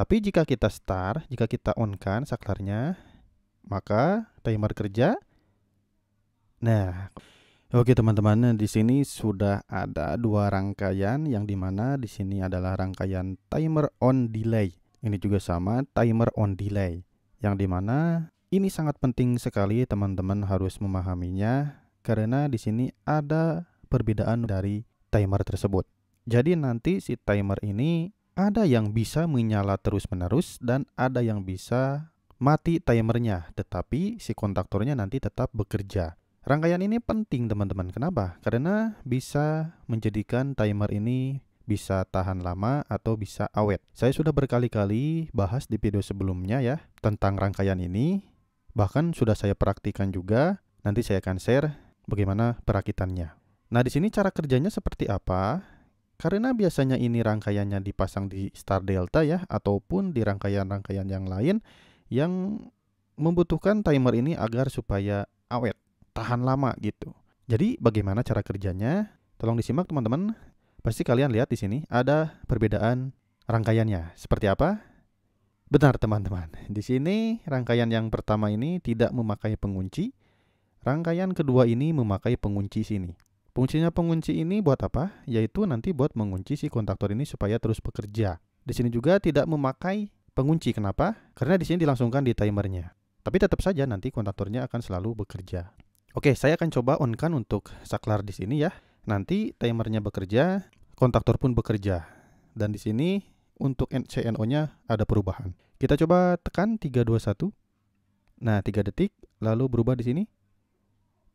Tapi jika kita start, jika kita on kan saklarnya, maka timer kerja. Nah, oke teman-teman, di sini sudah ada dua rangkaian yang dimana di sini adalah rangkaian timer on delay. Ini juga sama timer on delay, yang dimana ini sangat penting sekali teman-teman harus memahaminya karena di sini ada perbedaan dari timer tersebut. Jadi nanti si timer ini ada yang bisa menyala terus-menerus dan ada yang bisa mati timernya, tetapi si kontaktornya nanti tetap bekerja. Rangkaian ini penting teman-teman, kenapa? Karena bisa menjadikan timer ini bisa tahan lama atau bisa awet. Saya sudah berkali-kali bahas di video sebelumnya ya tentang rangkaian ini. Bahkan sudah saya praktikan juga. Nanti saya akan share bagaimana perakitannya. Nah, di sini cara kerjanya seperti apa? Karena biasanya ini rangkaiannya dipasang di star delta ya ataupun di rangkaian-rangkaian yang lain yang membutuhkan timer ini agar supaya awet, tahan lama gitu. Jadi bagaimana cara kerjanya? Tolong disimak teman-teman. Pasti kalian lihat di sini ada perbedaan rangkaiannya. Seperti apa? Benar teman-teman. Di sini rangkaian yang pertama ini tidak memakai pengunci. Rangkaian kedua ini memakai pengunci sini. Fungsinya pengunci ini buat apa? Yaitu nanti buat mengunci si kontaktor ini supaya terus bekerja. Di sini juga tidak memakai pengunci. Kenapa? Karena di sini dilangsungkan di timernya. Tapi tetap saja nanti kontaktornya akan selalu bekerja. Oke, saya akan coba on kan untuk saklar di sini ya. Nanti timernya bekerja, kontaktor pun bekerja. Dan di sini untuk CNO-nya ada perubahan. Kita coba tekan 321. Nah, 3 detik lalu berubah di sini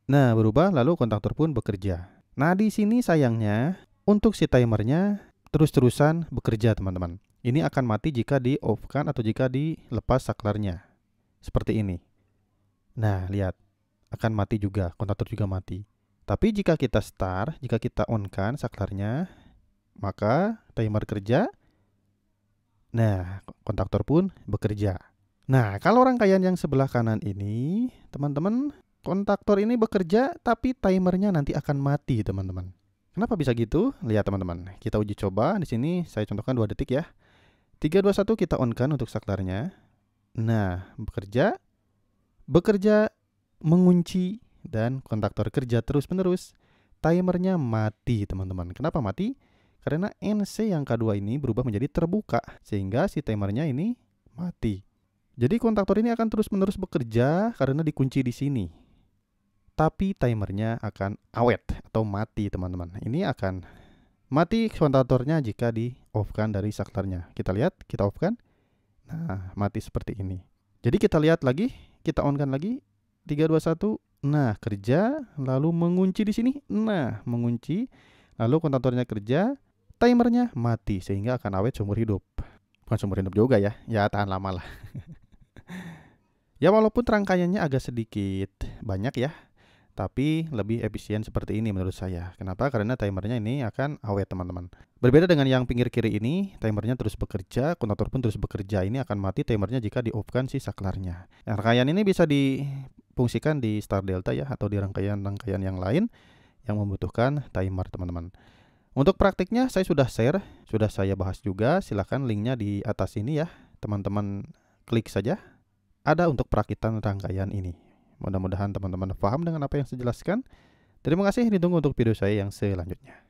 Nah, berubah lalu kontaktor pun bekerja. Nah, di sini sayangnya untuk si timernya terus-terusan bekerja, teman-teman. Ini akan mati jika di-off-kan atau jika dilepas saklarnya. Seperti ini. Nah, lihat. Akan mati juga, kontaktor juga mati. Tapi jika kita start, jika kita on-kan saklarnya, maka timer kerja. Nah, kontaktor pun bekerja. Nah, kalau rangkaian yang sebelah kanan ini, teman-teman Kontaktor ini bekerja tapi timernya nanti akan mati, teman-teman. Kenapa bisa gitu? Lihat teman-teman, kita uji coba di sini saya contohkan dua detik ya. 3 2 1 kita on kan untuk saklarnya. Nah, bekerja bekerja mengunci dan kontaktor kerja terus-menerus. Timernya mati, teman-teman. Kenapa mati? Karena NC yang kedua ini berubah menjadi terbuka sehingga si timernya ini mati. Jadi kontaktor ini akan terus-menerus bekerja karena dikunci di sini tapi timernya akan awet atau mati teman-teman. Ini akan mati kontatornya jika di off kan dari saklarnya. Kita lihat, kita off kan. Nah, mati seperti ini. Jadi kita lihat lagi, kita on kan lagi. tiga dua satu Nah, kerja lalu mengunci di sini. Nah, mengunci lalu kontatornya kerja, timernya mati sehingga akan awet seumur hidup. Bukan seumur hidup juga ya. Ya tahan lama lah. ya walaupun rangkaiannya agak sedikit banyak ya tapi lebih efisien seperti ini menurut saya. Kenapa? Karena timernya ini akan awet teman-teman. Berbeda dengan yang pinggir kiri ini, timernya terus bekerja, kontator pun terus bekerja. Ini akan mati timernya jika di-off-kan si saklarnya. Nah, rangkaian ini bisa difungsikan di Star Delta ya, atau di rangkaian-rangkaian yang lain yang membutuhkan timer teman-teman. Untuk praktiknya saya sudah share, sudah saya bahas juga. Silahkan linknya di atas ini ya, teman-teman klik saja. Ada untuk perakitan rangkaian ini. Mudah-mudahan teman-teman paham dengan apa yang saya jelaskan. Terima kasih, ditunggu untuk video saya yang selanjutnya.